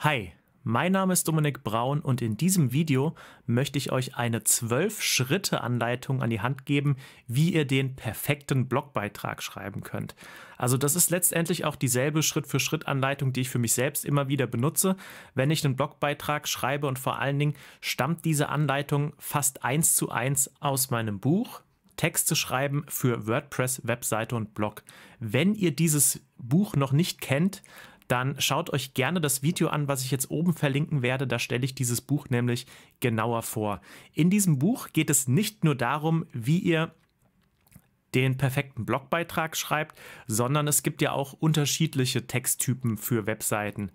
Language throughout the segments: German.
Hi, mein Name ist Dominik Braun und in diesem Video möchte ich euch eine 12-Schritte-Anleitung an die Hand geben, wie ihr den perfekten Blogbeitrag schreiben könnt. Also das ist letztendlich auch dieselbe Schritt-für-Schritt-Anleitung, die ich für mich selbst immer wieder benutze, wenn ich einen Blogbeitrag schreibe und vor allen Dingen stammt diese Anleitung fast eins zu eins aus meinem Buch, Texte schreiben für WordPress, Webseite und Blog. Wenn ihr dieses Buch noch nicht kennt, dann schaut euch gerne das Video an, was ich jetzt oben verlinken werde. Da stelle ich dieses Buch nämlich genauer vor. In diesem Buch geht es nicht nur darum, wie ihr den perfekten Blogbeitrag schreibt, sondern es gibt ja auch unterschiedliche Texttypen für Webseiten.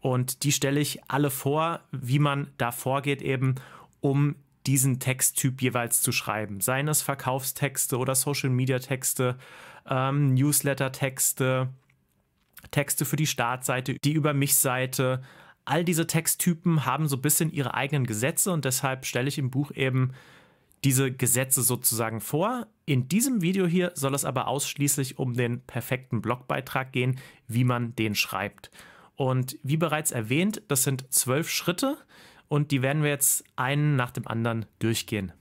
Und die stelle ich alle vor, wie man da vorgeht eben, um diesen Texttyp jeweils zu schreiben. Seien es Verkaufstexte oder Social-Media-Texte, ähm, Newsletter-Texte, Texte für die Startseite, die Über mich-Seite. All diese Texttypen haben so ein bisschen ihre eigenen Gesetze und deshalb stelle ich im Buch eben diese Gesetze sozusagen vor. In diesem Video hier soll es aber ausschließlich um den perfekten Blogbeitrag gehen, wie man den schreibt. Und wie bereits erwähnt, das sind zwölf Schritte und die werden wir jetzt einen nach dem anderen durchgehen.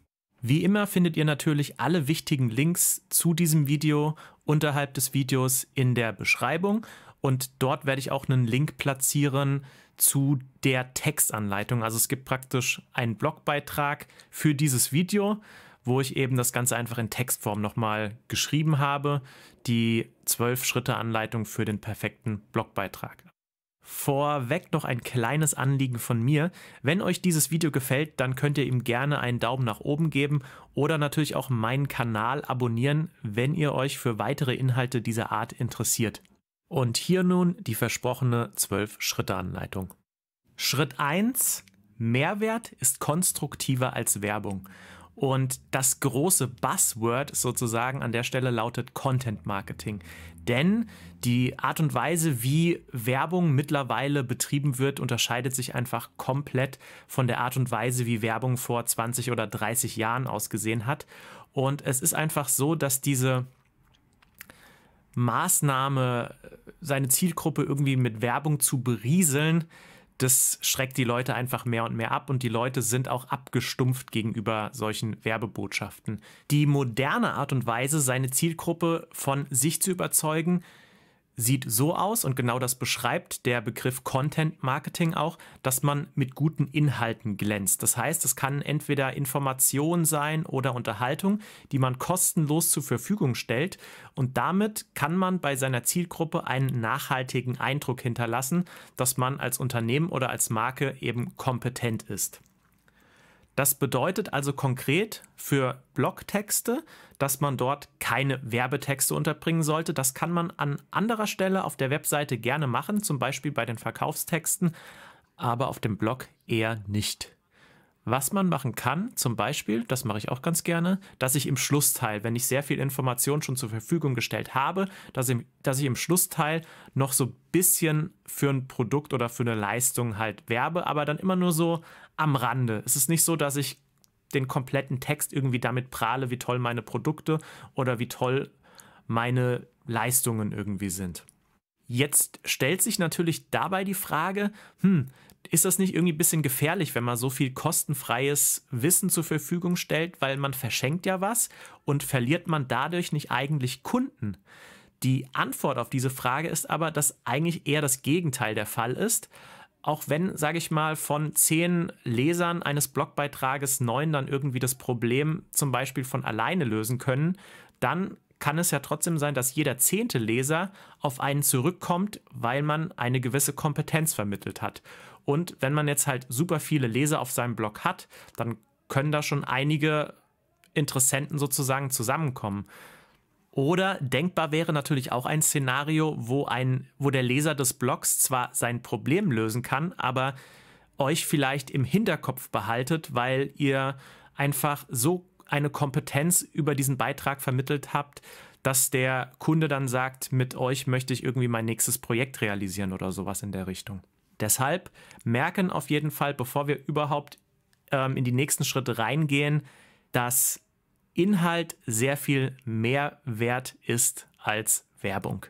Wie immer findet ihr natürlich alle wichtigen Links zu diesem Video unterhalb des Videos in der Beschreibung und dort werde ich auch einen Link platzieren zu der Textanleitung. Also es gibt praktisch einen Blogbeitrag für dieses Video, wo ich eben das Ganze einfach in Textform nochmal geschrieben habe. Die 12-Schritte-Anleitung für den perfekten Blogbeitrag. Vorweg noch ein kleines Anliegen von mir. Wenn euch dieses Video gefällt, dann könnt ihr ihm gerne einen Daumen nach oben geben oder natürlich auch meinen Kanal abonnieren, wenn ihr euch für weitere Inhalte dieser Art interessiert. Und hier nun die versprochene 12-Schritte-Anleitung. Schritt 1. Mehrwert ist konstruktiver als Werbung. Und das große Buzzword sozusagen an der Stelle lautet Content Marketing. Denn die Art und Weise, wie Werbung mittlerweile betrieben wird, unterscheidet sich einfach komplett von der Art und Weise, wie Werbung vor 20 oder 30 Jahren ausgesehen hat. Und es ist einfach so, dass diese Maßnahme, seine Zielgruppe irgendwie mit Werbung zu berieseln, das schreckt die Leute einfach mehr und mehr ab und die Leute sind auch abgestumpft gegenüber solchen Werbebotschaften. Die moderne Art und Weise, seine Zielgruppe von sich zu überzeugen, sieht so aus und genau das beschreibt der Begriff Content Marketing auch, dass man mit guten Inhalten glänzt. Das heißt, es kann entweder Information sein oder Unterhaltung, die man kostenlos zur Verfügung stellt und damit kann man bei seiner Zielgruppe einen nachhaltigen Eindruck hinterlassen, dass man als Unternehmen oder als Marke eben kompetent ist. Das bedeutet also konkret für Blogtexte, dass man dort keine Werbetexte unterbringen sollte. Das kann man an anderer Stelle auf der Webseite gerne machen, zum Beispiel bei den Verkaufstexten, aber auf dem Blog eher nicht. Was man machen kann, zum Beispiel, das mache ich auch ganz gerne, dass ich im Schlussteil, wenn ich sehr viel Information schon zur Verfügung gestellt habe, dass ich, dass ich im Schlussteil noch so ein bisschen für ein Produkt oder für eine Leistung halt werbe, aber dann immer nur so am Rande. Es ist nicht so, dass ich den kompletten Text irgendwie damit prahle, wie toll meine Produkte oder wie toll meine Leistungen irgendwie sind. Jetzt stellt sich natürlich dabei die Frage, hm, ist das nicht irgendwie ein bisschen gefährlich, wenn man so viel kostenfreies Wissen zur Verfügung stellt, weil man verschenkt ja was und verliert man dadurch nicht eigentlich Kunden? Die Antwort auf diese Frage ist aber, dass eigentlich eher das Gegenteil der Fall ist. Auch wenn, sage ich mal, von zehn Lesern eines Blogbeitrages neun dann irgendwie das Problem zum Beispiel von alleine lösen können, dann kann es ja trotzdem sein, dass jeder zehnte Leser auf einen zurückkommt, weil man eine gewisse Kompetenz vermittelt hat. Und wenn man jetzt halt super viele Leser auf seinem Blog hat, dann können da schon einige Interessenten sozusagen zusammenkommen. Oder denkbar wäre natürlich auch ein Szenario, wo, ein, wo der Leser des Blogs zwar sein Problem lösen kann, aber euch vielleicht im Hinterkopf behaltet, weil ihr einfach so eine Kompetenz über diesen Beitrag vermittelt habt, dass der Kunde dann sagt, mit euch möchte ich irgendwie mein nächstes Projekt realisieren oder sowas in der Richtung. Deshalb merken auf jeden Fall, bevor wir überhaupt ähm, in die nächsten Schritte reingehen, dass Inhalt sehr viel mehr wert ist als Werbung.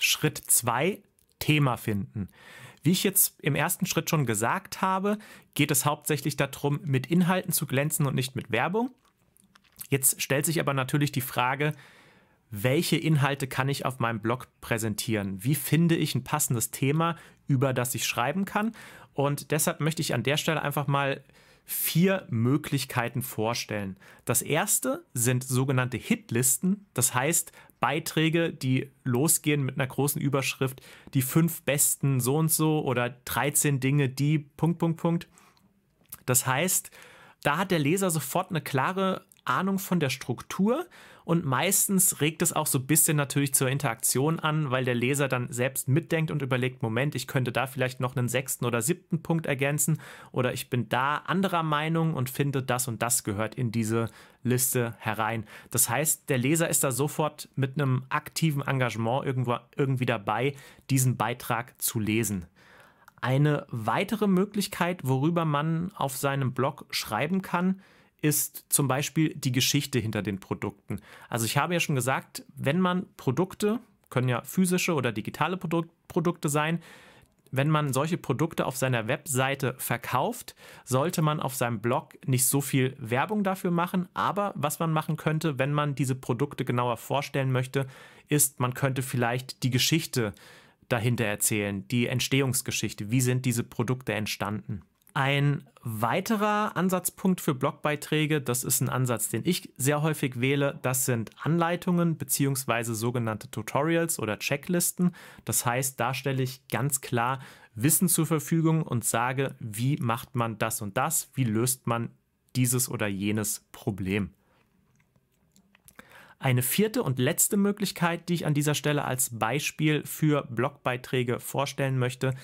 Schritt 2, Thema finden. Wie ich jetzt im ersten Schritt schon gesagt habe, geht es hauptsächlich darum, mit Inhalten zu glänzen und nicht mit Werbung. Jetzt stellt sich aber natürlich die Frage, welche Inhalte kann ich auf meinem Blog präsentieren? Wie finde ich ein passendes Thema, über das ich schreiben kann? Und deshalb möchte ich an der Stelle einfach mal vier Möglichkeiten vorstellen. Das erste sind sogenannte Hitlisten, das heißt Beiträge, die losgehen mit einer großen Überschrift, die fünf besten so und so oder 13 Dinge, die Punkt, Punkt, Punkt. Das heißt, da hat der Leser sofort eine klare Ahnung von der Struktur und meistens regt es auch so ein bisschen natürlich zur Interaktion an, weil der Leser dann selbst mitdenkt und überlegt, Moment, ich könnte da vielleicht noch einen sechsten oder siebten Punkt ergänzen oder ich bin da anderer Meinung und finde, das und das gehört in diese Liste herein. Das heißt, der Leser ist da sofort mit einem aktiven Engagement irgendwo, irgendwie dabei, diesen Beitrag zu lesen. Eine weitere Möglichkeit, worüber man auf seinem Blog schreiben kann, ist zum Beispiel die Geschichte hinter den Produkten. Also ich habe ja schon gesagt, wenn man Produkte, können ja physische oder digitale Produk Produkte sein, wenn man solche Produkte auf seiner Webseite verkauft, sollte man auf seinem Blog nicht so viel Werbung dafür machen. Aber was man machen könnte, wenn man diese Produkte genauer vorstellen möchte, ist, man könnte vielleicht die Geschichte dahinter erzählen, die Entstehungsgeschichte. Wie sind diese Produkte entstanden? Ein weiterer Ansatzpunkt für Blogbeiträge, das ist ein Ansatz, den ich sehr häufig wähle, das sind Anleitungen bzw. sogenannte Tutorials oder Checklisten. Das heißt, da stelle ich ganz klar Wissen zur Verfügung und sage, wie macht man das und das, wie löst man dieses oder jenes Problem. Eine vierte und letzte Möglichkeit, die ich an dieser Stelle als Beispiel für Blogbeiträge vorstellen möchte,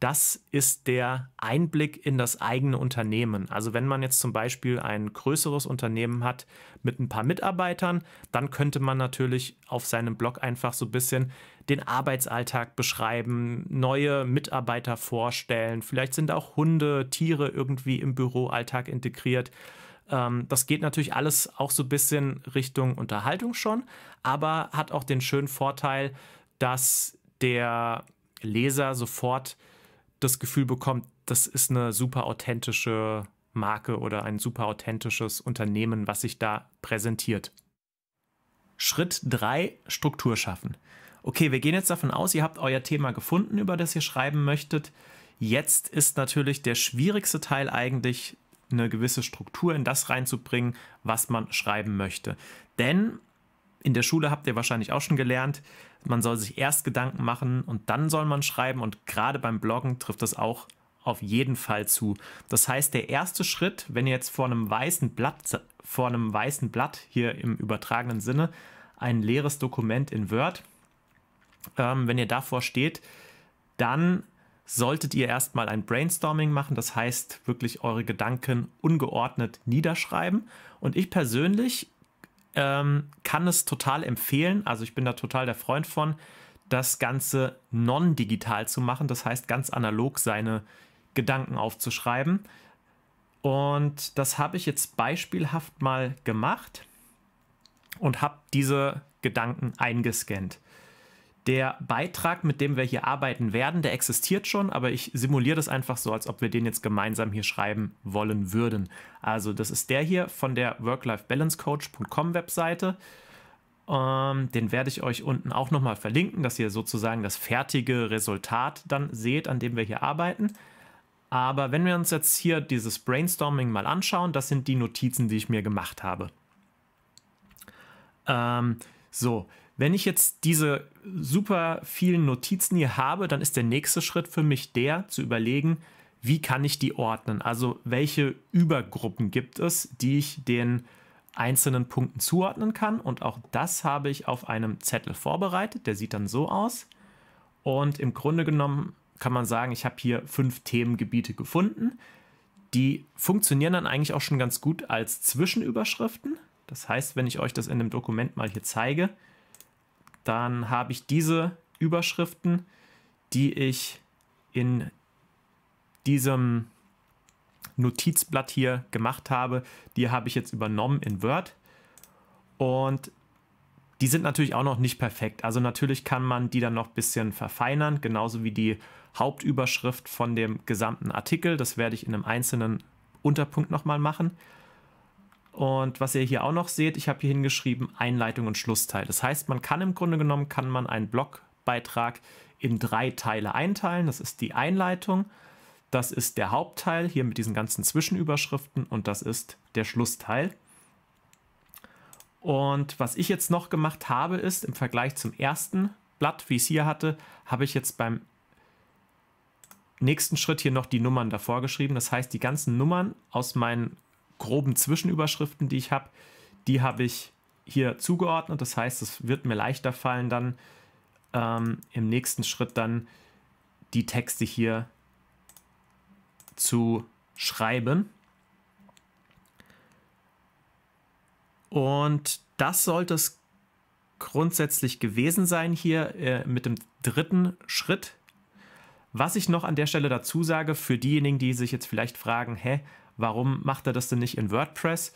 das ist der Einblick in das eigene Unternehmen. Also wenn man jetzt zum Beispiel ein größeres Unternehmen hat mit ein paar Mitarbeitern, dann könnte man natürlich auf seinem Blog einfach so ein bisschen den Arbeitsalltag beschreiben, neue Mitarbeiter vorstellen. Vielleicht sind auch Hunde, Tiere irgendwie im Büroalltag integriert ähm, das geht natürlich alles auch so ein bisschen Richtung Unterhaltung schon, aber hat auch den schönen Vorteil, dass der Leser sofort das Gefühl bekommt, das ist eine super authentische Marke oder ein super authentisches Unternehmen, was sich da präsentiert. Schritt 3, Struktur schaffen. Okay, wir gehen jetzt davon aus, ihr habt euer Thema gefunden, über das ihr schreiben möchtet. Jetzt ist natürlich der schwierigste Teil eigentlich, eine gewisse Struktur in das reinzubringen, was man schreiben möchte. Denn in der Schule habt ihr wahrscheinlich auch schon gelernt, man soll sich erst Gedanken machen und dann soll man schreiben und gerade beim Bloggen trifft das auch auf jeden Fall zu. Das heißt, der erste Schritt, wenn ihr jetzt vor einem weißen Blatt, vor einem weißen Blatt hier im übertragenen Sinne ein leeres Dokument in Word, ähm, wenn ihr davor steht, dann solltet ihr erstmal ein Brainstorming machen, das heißt wirklich eure Gedanken ungeordnet niederschreiben. Und ich persönlich ähm, kann es total empfehlen, also ich bin da total der Freund von, das Ganze non-digital zu machen, das heißt ganz analog seine Gedanken aufzuschreiben. Und das habe ich jetzt beispielhaft mal gemacht und habe diese Gedanken eingescannt. Der Beitrag, mit dem wir hier arbeiten werden, der existiert schon, aber ich simuliere das einfach so, als ob wir den jetzt gemeinsam hier schreiben wollen würden. Also das ist der hier von der worklifebalancecoach.com Webseite. Ähm, den werde ich euch unten auch nochmal verlinken, dass ihr sozusagen das fertige Resultat dann seht, an dem wir hier arbeiten. Aber wenn wir uns jetzt hier dieses Brainstorming mal anschauen, das sind die Notizen, die ich mir gemacht habe. Ähm, so, wenn ich jetzt diese super vielen Notizen hier habe, dann ist der nächste Schritt für mich der, zu überlegen, wie kann ich die ordnen? Also welche Übergruppen gibt es, die ich den einzelnen Punkten zuordnen kann? Und auch das habe ich auf einem Zettel vorbereitet. Der sieht dann so aus. Und im Grunde genommen kann man sagen, ich habe hier fünf Themengebiete gefunden. Die funktionieren dann eigentlich auch schon ganz gut als Zwischenüberschriften. Das heißt, wenn ich euch das in dem Dokument mal hier zeige, dann habe ich diese Überschriften, die ich in diesem Notizblatt hier gemacht habe, die habe ich jetzt übernommen in Word. Und die sind natürlich auch noch nicht perfekt. Also natürlich kann man die dann noch ein bisschen verfeinern, genauso wie die Hauptüberschrift von dem gesamten Artikel. Das werde ich in einem einzelnen Unterpunkt nochmal machen. Und was ihr hier auch noch seht, ich habe hier hingeschrieben Einleitung und Schlussteil. Das heißt, man kann im Grunde genommen, kann man einen Blogbeitrag in drei Teile einteilen. Das ist die Einleitung, das ist der Hauptteil hier mit diesen ganzen Zwischenüberschriften und das ist der Schlussteil. Und was ich jetzt noch gemacht habe, ist im Vergleich zum ersten Blatt, wie ich es hier hatte, habe ich jetzt beim nächsten Schritt hier noch die Nummern davor geschrieben. Das heißt, die ganzen Nummern aus meinen groben Zwischenüberschriften, die ich habe, die habe ich hier zugeordnet. Das heißt, es wird mir leichter fallen, dann ähm, im nächsten Schritt dann die Texte hier zu schreiben. Und das sollte es grundsätzlich gewesen sein hier äh, mit dem dritten Schritt. Was ich noch an der Stelle dazu sage, für diejenigen, die sich jetzt vielleicht fragen, hä, Warum macht er das denn nicht in WordPress?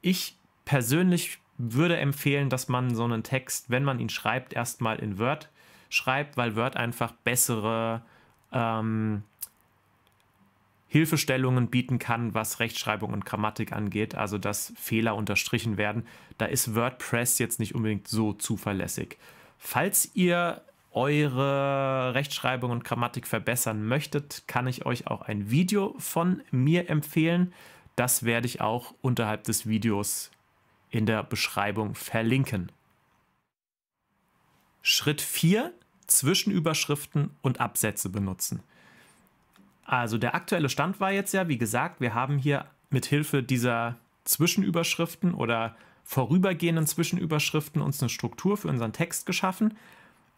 Ich persönlich würde empfehlen, dass man so einen Text, wenn man ihn schreibt, erstmal in Word schreibt, weil Word einfach bessere ähm, Hilfestellungen bieten kann, was Rechtschreibung und Grammatik angeht, also dass Fehler unterstrichen werden. Da ist WordPress jetzt nicht unbedingt so zuverlässig. Falls ihr eure Rechtschreibung und Grammatik verbessern möchtet, kann ich euch auch ein Video von mir empfehlen. Das werde ich auch unterhalb des Videos in der Beschreibung verlinken. Schritt 4. Zwischenüberschriften und Absätze benutzen. Also der aktuelle Stand war jetzt ja, wie gesagt, wir haben hier mit Hilfe dieser Zwischenüberschriften oder vorübergehenden Zwischenüberschriften uns eine Struktur für unseren Text geschaffen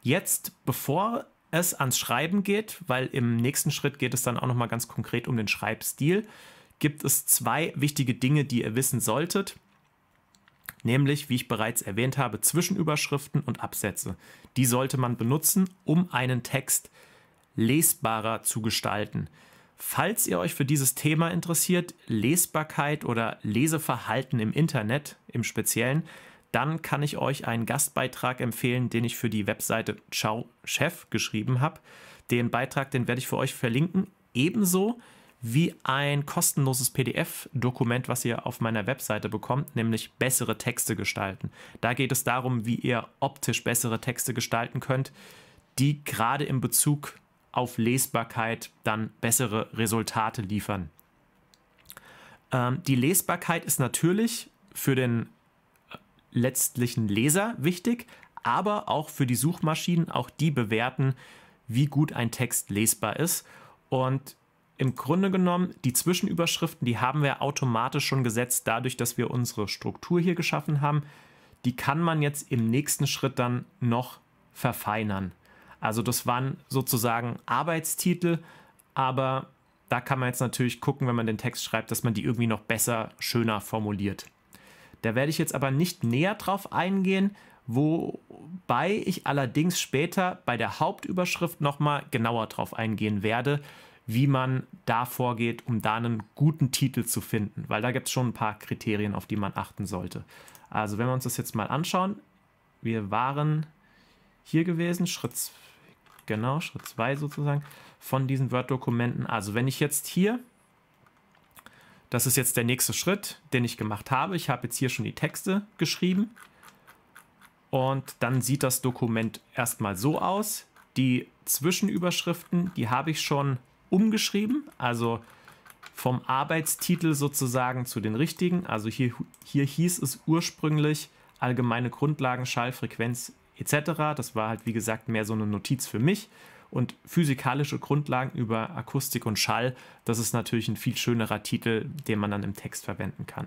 jetzt, bevor es ans Schreiben geht, weil im nächsten Schritt geht es dann auch nochmal ganz konkret um den Schreibstil, gibt es zwei wichtige Dinge, die ihr wissen solltet. Nämlich, wie ich bereits erwähnt habe, Zwischenüberschriften und Absätze. Die sollte man benutzen, um einen Text lesbarer zu gestalten. Falls ihr euch für dieses Thema interessiert, Lesbarkeit oder Leseverhalten im Internet im Speziellen, dann kann ich euch einen Gastbeitrag empfehlen, den ich für die Webseite Ciao Chef geschrieben habe. Den Beitrag, den werde ich für euch verlinken. Ebenso wie ein kostenloses PDF-Dokument, was ihr auf meiner Webseite bekommt, nämlich bessere Texte gestalten. Da geht es darum, wie ihr optisch bessere Texte gestalten könnt, die gerade in Bezug auf Lesbarkeit dann bessere Resultate liefern. Ähm, die Lesbarkeit ist natürlich für den letztlichen Leser wichtig, aber auch für die Suchmaschinen. Auch die bewerten, wie gut ein Text lesbar ist. Und im Grunde genommen, die Zwischenüberschriften, die haben wir automatisch schon gesetzt, dadurch, dass wir unsere Struktur hier geschaffen haben. Die kann man jetzt im nächsten Schritt dann noch verfeinern. Also das waren sozusagen Arbeitstitel, aber da kann man jetzt natürlich gucken, wenn man den Text schreibt, dass man die irgendwie noch besser, schöner formuliert. Da werde ich jetzt aber nicht näher drauf eingehen, wobei ich allerdings später bei der Hauptüberschrift nochmal genauer drauf eingehen werde, wie man da vorgeht, um da einen guten Titel zu finden, weil da gibt es schon ein paar Kriterien, auf die man achten sollte. Also wenn wir uns das jetzt mal anschauen, wir waren hier gewesen, Schritt, genau, Schritt 2 sozusagen, von diesen Word-Dokumenten. Also wenn ich jetzt hier das ist jetzt der nächste Schritt, den ich gemacht habe. Ich habe jetzt hier schon die Texte geschrieben. Und dann sieht das Dokument erstmal so aus. Die Zwischenüberschriften, die habe ich schon umgeschrieben, also vom Arbeitstitel sozusagen zu den richtigen. Also hier, hier hieß es ursprünglich allgemeine Grundlagen, Schallfrequenz etc. Das war halt wie gesagt mehr so eine Notiz für mich und physikalische Grundlagen über Akustik und Schall. Das ist natürlich ein viel schönerer Titel, den man dann im Text verwenden kann.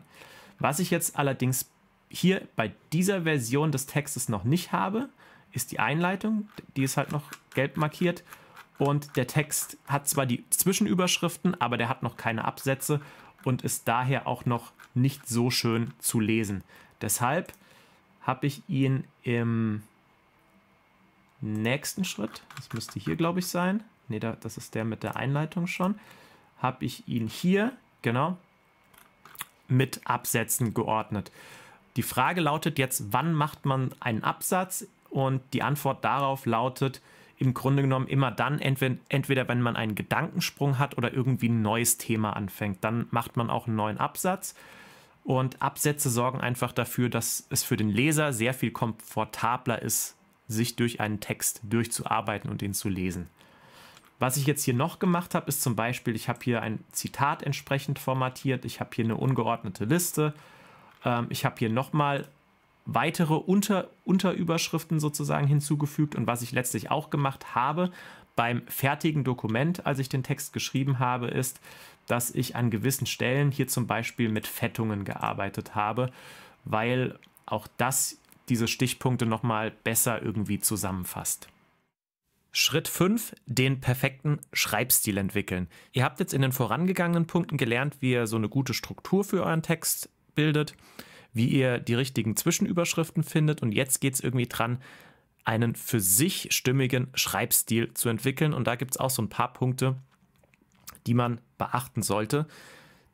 Was ich jetzt allerdings hier bei dieser Version des Textes noch nicht habe, ist die Einleitung. Die ist halt noch gelb markiert. Und der Text hat zwar die Zwischenüberschriften, aber der hat noch keine Absätze und ist daher auch noch nicht so schön zu lesen. Deshalb habe ich ihn im nächsten Schritt, das müsste hier glaube ich sein, ne, da, das ist der mit der Einleitung schon, habe ich ihn hier, genau, mit Absätzen geordnet. Die Frage lautet jetzt, wann macht man einen Absatz? Und die Antwort darauf lautet im Grunde genommen immer dann, entweder, entweder wenn man einen Gedankensprung hat oder irgendwie ein neues Thema anfängt, dann macht man auch einen neuen Absatz. Und Absätze sorgen einfach dafür, dass es für den Leser sehr viel komfortabler ist, sich durch einen Text durchzuarbeiten und ihn zu lesen. Was ich jetzt hier noch gemacht habe, ist zum Beispiel, ich habe hier ein Zitat entsprechend formatiert, ich habe hier eine ungeordnete Liste, ähm, ich habe hier nochmal weitere Unter Unterüberschriften sozusagen hinzugefügt und was ich letztlich auch gemacht habe beim fertigen Dokument, als ich den Text geschrieben habe, ist, dass ich an gewissen Stellen hier zum Beispiel mit Fettungen gearbeitet habe, weil auch das diese Stichpunkte nochmal besser irgendwie zusammenfasst. Schritt 5, den perfekten Schreibstil entwickeln. Ihr habt jetzt in den vorangegangenen Punkten gelernt, wie ihr so eine gute Struktur für euren Text bildet, wie ihr die richtigen Zwischenüberschriften findet und jetzt geht es irgendwie dran, einen für sich stimmigen Schreibstil zu entwickeln und da gibt es auch so ein paar Punkte, die man beachten sollte.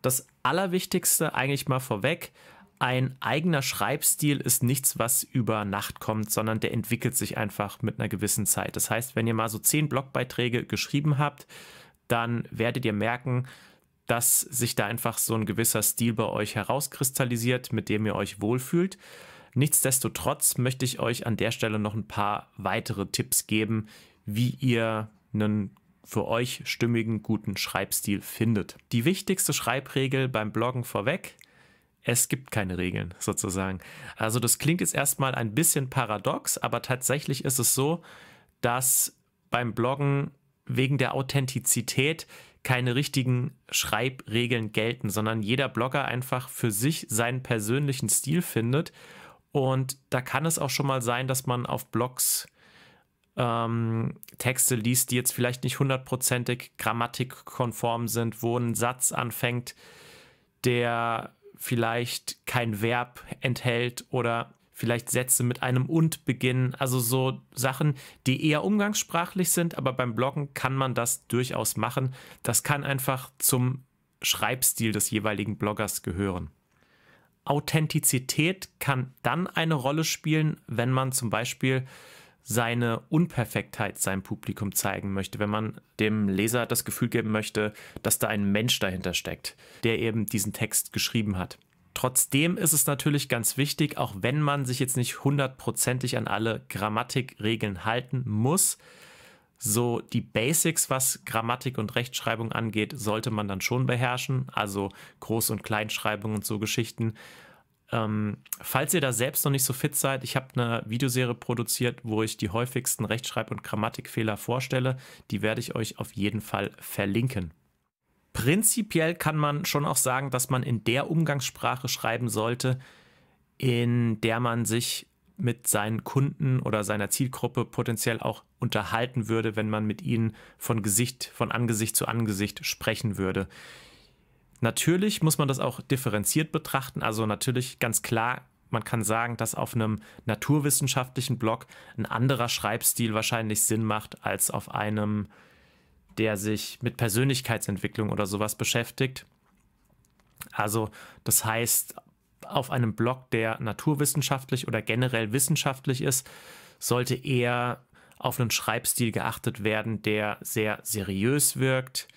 Das Allerwichtigste eigentlich mal vorweg, ein eigener Schreibstil ist nichts, was über Nacht kommt, sondern der entwickelt sich einfach mit einer gewissen Zeit. Das heißt, wenn ihr mal so zehn Blogbeiträge geschrieben habt, dann werdet ihr merken, dass sich da einfach so ein gewisser Stil bei euch herauskristallisiert, mit dem ihr euch wohlfühlt. Nichtsdestotrotz möchte ich euch an der Stelle noch ein paar weitere Tipps geben, wie ihr einen für euch stimmigen, guten Schreibstil findet. Die wichtigste Schreibregel beim Bloggen vorweg – es gibt keine Regeln sozusagen. Also das klingt jetzt erstmal ein bisschen paradox, aber tatsächlich ist es so, dass beim Bloggen wegen der Authentizität keine richtigen Schreibregeln gelten, sondern jeder Blogger einfach für sich seinen persönlichen Stil findet. Und da kann es auch schon mal sein, dass man auf Blogs ähm, Texte liest, die jetzt vielleicht nicht hundertprozentig grammatikkonform sind, wo ein Satz anfängt, der vielleicht kein Verb enthält oder vielleicht Sätze mit einem und beginnen. Also so Sachen, die eher umgangssprachlich sind, aber beim Bloggen kann man das durchaus machen. Das kann einfach zum Schreibstil des jeweiligen Bloggers gehören. Authentizität kann dann eine Rolle spielen, wenn man zum Beispiel seine Unperfektheit seinem Publikum zeigen möchte, wenn man dem Leser das Gefühl geben möchte, dass da ein Mensch dahinter steckt, der eben diesen Text geschrieben hat. Trotzdem ist es natürlich ganz wichtig, auch wenn man sich jetzt nicht hundertprozentig an alle Grammatikregeln halten muss, so die Basics, was Grammatik und Rechtschreibung angeht, sollte man dann schon beherrschen, also Groß- und Kleinschreibung und so Geschichten. Ähm, falls ihr da selbst noch nicht so fit seid, ich habe eine Videoserie produziert, wo ich die häufigsten Rechtschreib- und Grammatikfehler vorstelle. Die werde ich euch auf jeden Fall verlinken. Prinzipiell kann man schon auch sagen, dass man in der Umgangssprache schreiben sollte, in der man sich mit seinen Kunden oder seiner Zielgruppe potenziell auch unterhalten würde, wenn man mit ihnen von Gesicht, von Angesicht zu Angesicht sprechen würde. Natürlich muss man das auch differenziert betrachten. Also natürlich ganz klar, man kann sagen, dass auf einem naturwissenschaftlichen Blog ein anderer Schreibstil wahrscheinlich Sinn macht als auf einem, der sich mit Persönlichkeitsentwicklung oder sowas beschäftigt. Also das heißt, auf einem Blog, der naturwissenschaftlich oder generell wissenschaftlich ist, sollte eher auf einen Schreibstil geachtet werden, der sehr seriös wirkt,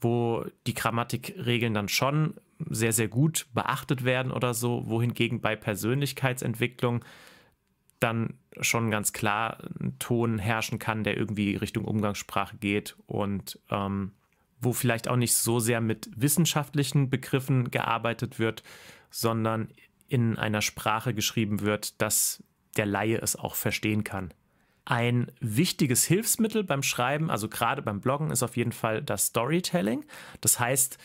wo die Grammatikregeln dann schon sehr, sehr gut beachtet werden oder so, wohingegen bei Persönlichkeitsentwicklung dann schon ganz klar ein Ton herrschen kann, der irgendwie Richtung Umgangssprache geht und ähm, wo vielleicht auch nicht so sehr mit wissenschaftlichen Begriffen gearbeitet wird, sondern in einer Sprache geschrieben wird, dass der Laie es auch verstehen kann. Ein wichtiges Hilfsmittel beim Schreiben, also gerade beim Bloggen, ist auf jeden Fall das Storytelling. Das heißt,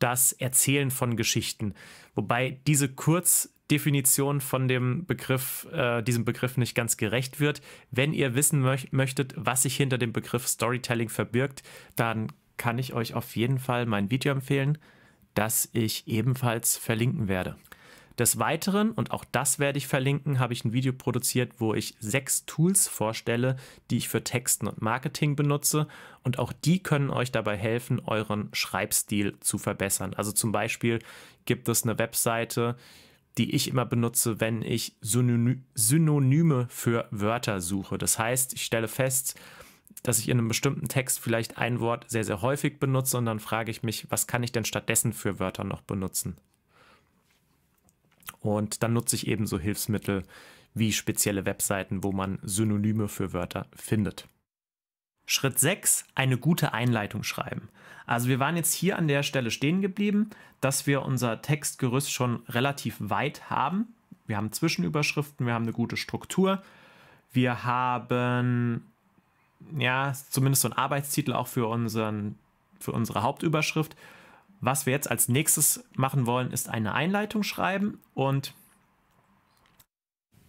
das Erzählen von Geschichten. Wobei diese Kurzdefinition von dem Begriff, äh, diesem Begriff nicht ganz gerecht wird. Wenn ihr wissen mö möchtet, was sich hinter dem Begriff Storytelling verbirgt, dann kann ich euch auf jeden Fall mein Video empfehlen, das ich ebenfalls verlinken werde. Des Weiteren, und auch das werde ich verlinken, habe ich ein Video produziert, wo ich sechs Tools vorstelle, die ich für Texten und Marketing benutze. Und auch die können euch dabei helfen, euren Schreibstil zu verbessern. Also zum Beispiel gibt es eine Webseite, die ich immer benutze, wenn ich Synonyme für Wörter suche. Das heißt, ich stelle fest, dass ich in einem bestimmten Text vielleicht ein Wort sehr, sehr häufig benutze und dann frage ich mich, was kann ich denn stattdessen für Wörter noch benutzen? Und dann nutze ich eben so Hilfsmittel wie spezielle Webseiten, wo man Synonyme für Wörter findet. Schritt 6, eine gute Einleitung schreiben. Also wir waren jetzt hier an der Stelle stehen geblieben, dass wir unser Textgerüst schon relativ weit haben. Wir haben Zwischenüberschriften, wir haben eine gute Struktur, wir haben ja zumindest so einen Arbeitstitel auch für, unseren, für unsere Hauptüberschrift was wir jetzt als nächstes machen wollen, ist eine Einleitung schreiben und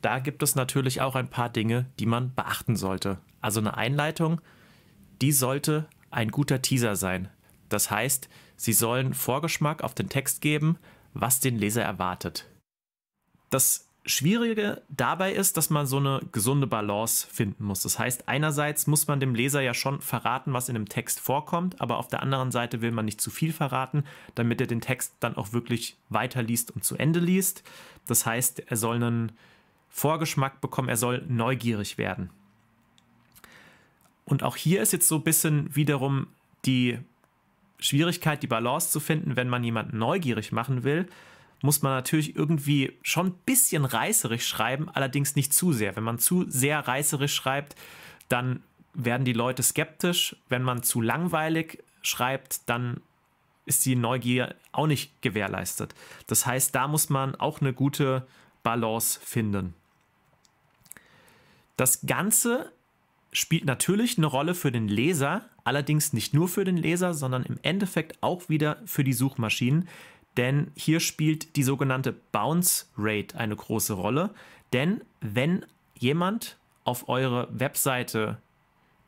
da gibt es natürlich auch ein paar Dinge, die man beachten sollte. Also eine Einleitung, die sollte ein guter Teaser sein. Das heißt, sie sollen Vorgeschmack auf den Text geben, was den Leser erwartet. Das Schwierige dabei ist, dass man so eine gesunde Balance finden muss. Das heißt, einerseits muss man dem Leser ja schon verraten, was in dem Text vorkommt, aber auf der anderen Seite will man nicht zu viel verraten, damit er den Text dann auch wirklich weiterliest und zu Ende liest. Das heißt, er soll einen Vorgeschmack bekommen, er soll neugierig werden. Und auch hier ist jetzt so ein bisschen wiederum die Schwierigkeit, die Balance zu finden, wenn man jemanden neugierig machen will muss man natürlich irgendwie schon ein bisschen reißerisch schreiben, allerdings nicht zu sehr. Wenn man zu sehr reißerisch schreibt, dann werden die Leute skeptisch. Wenn man zu langweilig schreibt, dann ist die Neugier auch nicht gewährleistet. Das heißt, da muss man auch eine gute Balance finden. Das Ganze spielt natürlich eine Rolle für den Leser, allerdings nicht nur für den Leser, sondern im Endeffekt auch wieder für die Suchmaschinen, denn hier spielt die sogenannte Bounce Rate eine große Rolle. Denn wenn jemand auf eure Webseite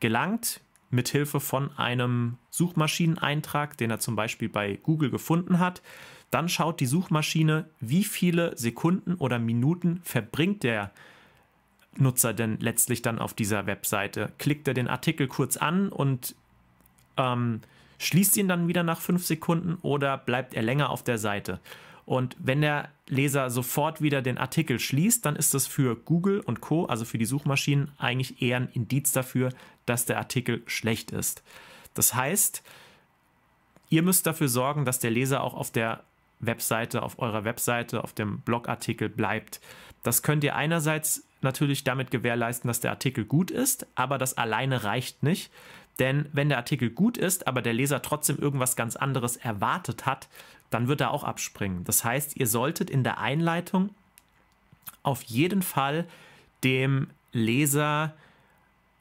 gelangt, mithilfe von einem Suchmaschineneintrag, den er zum Beispiel bei Google gefunden hat, dann schaut die Suchmaschine, wie viele Sekunden oder Minuten verbringt der Nutzer denn letztlich dann auf dieser Webseite. Klickt er den Artikel kurz an und ähm, schließt ihn dann wieder nach fünf Sekunden oder bleibt er länger auf der Seite. Und wenn der Leser sofort wieder den Artikel schließt, dann ist das für Google und Co, also für die Suchmaschinen, eigentlich eher ein Indiz dafür, dass der Artikel schlecht ist. Das heißt, ihr müsst dafür sorgen, dass der Leser auch auf der Webseite, auf eurer Webseite, auf dem Blogartikel bleibt. Das könnt ihr einerseits natürlich damit gewährleisten, dass der Artikel gut ist, aber das alleine reicht nicht. Denn wenn der Artikel gut ist, aber der Leser trotzdem irgendwas ganz anderes erwartet hat, dann wird er auch abspringen. Das heißt, ihr solltet in der Einleitung auf jeden Fall dem Leser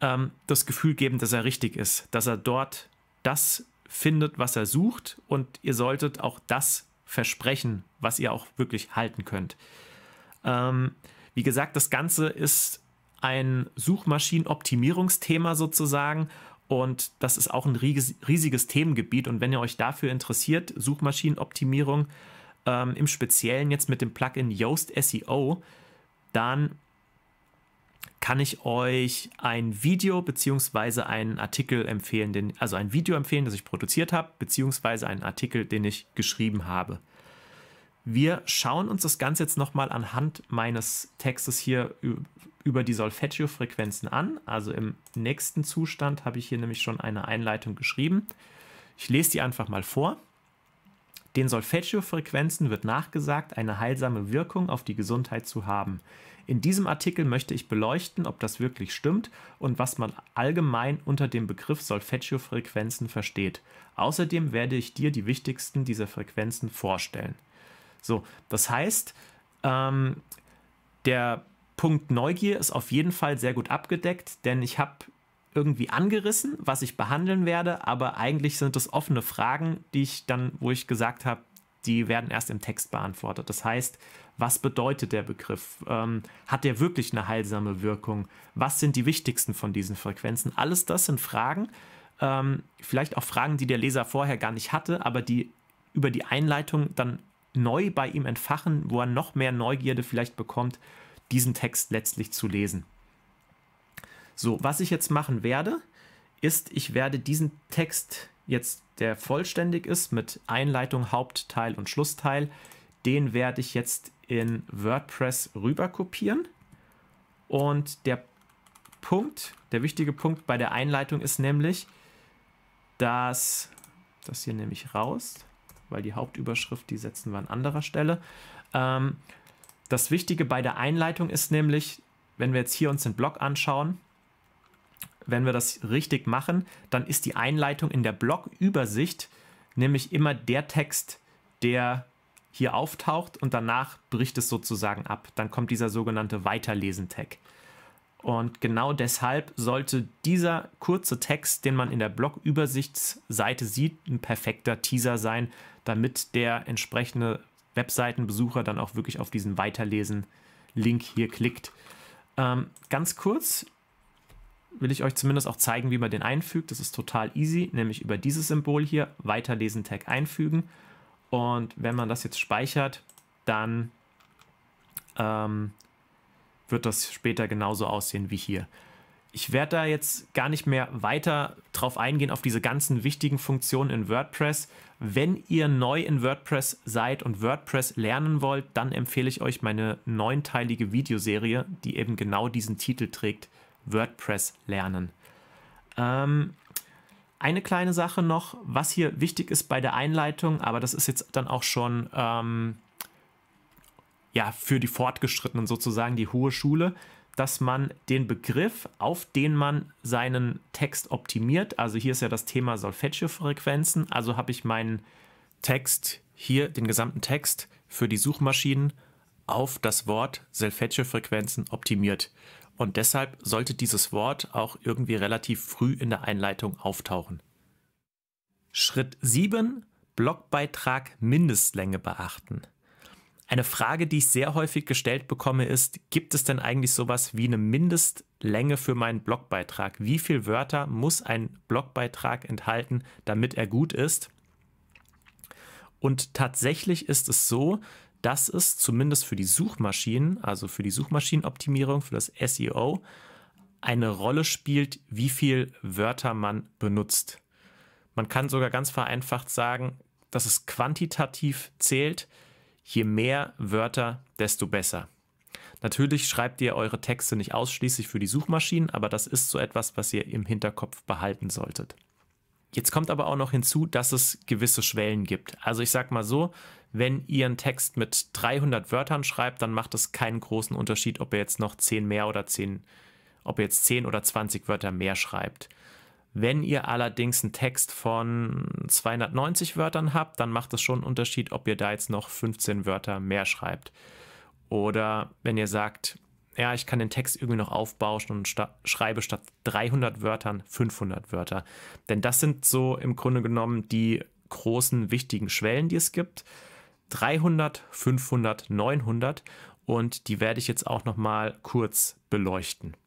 ähm, das Gefühl geben, dass er richtig ist, dass er dort das findet, was er sucht und ihr solltet auch das versprechen, was ihr auch wirklich halten könnt. Ähm, wie gesagt, das Ganze ist ein Suchmaschinenoptimierungsthema sozusagen und das ist auch ein riesiges Themengebiet. Und wenn ihr euch dafür interessiert, Suchmaschinenoptimierung, ähm, im Speziellen jetzt mit dem Plugin Yoast SEO, dann kann ich euch ein Video bzw. einen Artikel empfehlen, den, also ein Video empfehlen, das ich produziert habe, beziehungsweise einen Artikel, den ich geschrieben habe. Wir schauen uns das Ganze jetzt nochmal anhand meines Textes hier äh, über die Solfeggio-Frequenzen an. Also im nächsten Zustand habe ich hier nämlich schon eine Einleitung geschrieben. Ich lese die einfach mal vor. Den Solfeggio-Frequenzen wird nachgesagt, eine heilsame Wirkung auf die Gesundheit zu haben. In diesem Artikel möchte ich beleuchten, ob das wirklich stimmt und was man allgemein unter dem Begriff Solfeggio-Frequenzen versteht. Außerdem werde ich dir die wichtigsten dieser Frequenzen vorstellen. So, das heißt, ähm, der Punkt Neugier ist auf jeden Fall sehr gut abgedeckt, denn ich habe irgendwie angerissen, was ich behandeln werde, aber eigentlich sind es offene Fragen, die ich dann, wo ich gesagt habe, die werden erst im Text beantwortet. Das heißt, was bedeutet der Begriff? Ähm, hat der wirklich eine heilsame Wirkung? Was sind die wichtigsten von diesen Frequenzen? Alles das sind Fragen, ähm, vielleicht auch Fragen, die der Leser vorher gar nicht hatte, aber die über die Einleitung dann neu bei ihm entfachen, wo er noch mehr Neugierde vielleicht bekommt diesen Text letztlich zu lesen. So, was ich jetzt machen werde, ist, ich werde diesen Text jetzt, der vollständig ist mit Einleitung, Hauptteil und Schlussteil, den werde ich jetzt in WordPress rüberkopieren. Und der Punkt, der wichtige Punkt bei der Einleitung ist nämlich, dass das hier nämlich raus, weil die Hauptüberschrift, die setzen wir an anderer Stelle. Ähm, das Wichtige bei der Einleitung ist nämlich, wenn wir jetzt hier uns den Block anschauen, wenn wir das richtig machen, dann ist die Einleitung in der Blockübersicht nämlich immer der Text, der hier auftaucht und danach bricht es sozusagen ab. Dann kommt dieser sogenannte Weiterlesen-Tag. Und genau deshalb sollte dieser kurze Text, den man in der Blogübersichtsseite sieht, ein perfekter Teaser sein, damit der entsprechende Webseitenbesucher dann auch wirklich auf diesen Weiterlesen-Link hier klickt. Ähm, ganz kurz will ich euch zumindest auch zeigen, wie man den einfügt. Das ist total easy, nämlich über dieses Symbol hier, Weiterlesen-Tag einfügen. Und wenn man das jetzt speichert, dann ähm, wird das später genauso aussehen wie hier. Ich werde da jetzt gar nicht mehr weiter drauf eingehen, auf diese ganzen wichtigen Funktionen in WordPress. Wenn ihr neu in WordPress seid und WordPress lernen wollt, dann empfehle ich euch meine neunteilige Videoserie, die eben genau diesen Titel trägt, WordPress lernen. Ähm, eine kleine Sache noch, was hier wichtig ist bei der Einleitung, aber das ist jetzt dann auch schon ähm, ja, für die Fortgeschrittenen sozusagen, die hohe Schule dass man den Begriff, auf den man seinen Text optimiert, also hier ist ja das Thema Solfeggio-Frequenzen, also habe ich meinen Text hier, den gesamten Text für die Suchmaschinen auf das Wort Solfeggio-Frequenzen optimiert. Und deshalb sollte dieses Wort auch irgendwie relativ früh in der Einleitung auftauchen. Schritt 7. Blogbeitrag Mindestlänge beachten. Eine Frage, die ich sehr häufig gestellt bekomme, ist, gibt es denn eigentlich sowas wie eine Mindestlänge für meinen Blogbeitrag? Wie viele Wörter muss ein Blogbeitrag enthalten, damit er gut ist? Und tatsächlich ist es so, dass es zumindest für die Suchmaschinen, also für die Suchmaschinenoptimierung, für das SEO, eine Rolle spielt, wie viele Wörter man benutzt. Man kann sogar ganz vereinfacht sagen, dass es quantitativ zählt, Je mehr Wörter, desto besser. Natürlich schreibt ihr eure Texte nicht ausschließlich für die Suchmaschinen, aber das ist so etwas, was ihr im Hinterkopf behalten solltet. Jetzt kommt aber auch noch hinzu, dass es gewisse Schwellen gibt. Also ich sag mal so, wenn ihr einen Text mit 300 Wörtern schreibt, dann macht es keinen großen Unterschied, ob ihr jetzt noch 10 mehr oder 10, ob ihr jetzt 10 oder 20 Wörter mehr schreibt. Wenn ihr allerdings einen Text von 290 Wörtern habt, dann macht es schon einen Unterschied, ob ihr da jetzt noch 15 Wörter mehr schreibt. Oder wenn ihr sagt, ja, ich kann den Text irgendwie noch aufbauschen und sta schreibe statt 300 Wörtern 500 Wörter. Denn das sind so im Grunde genommen die großen, wichtigen Schwellen, die es gibt. 300, 500, 900 und die werde ich jetzt auch noch mal kurz beleuchten.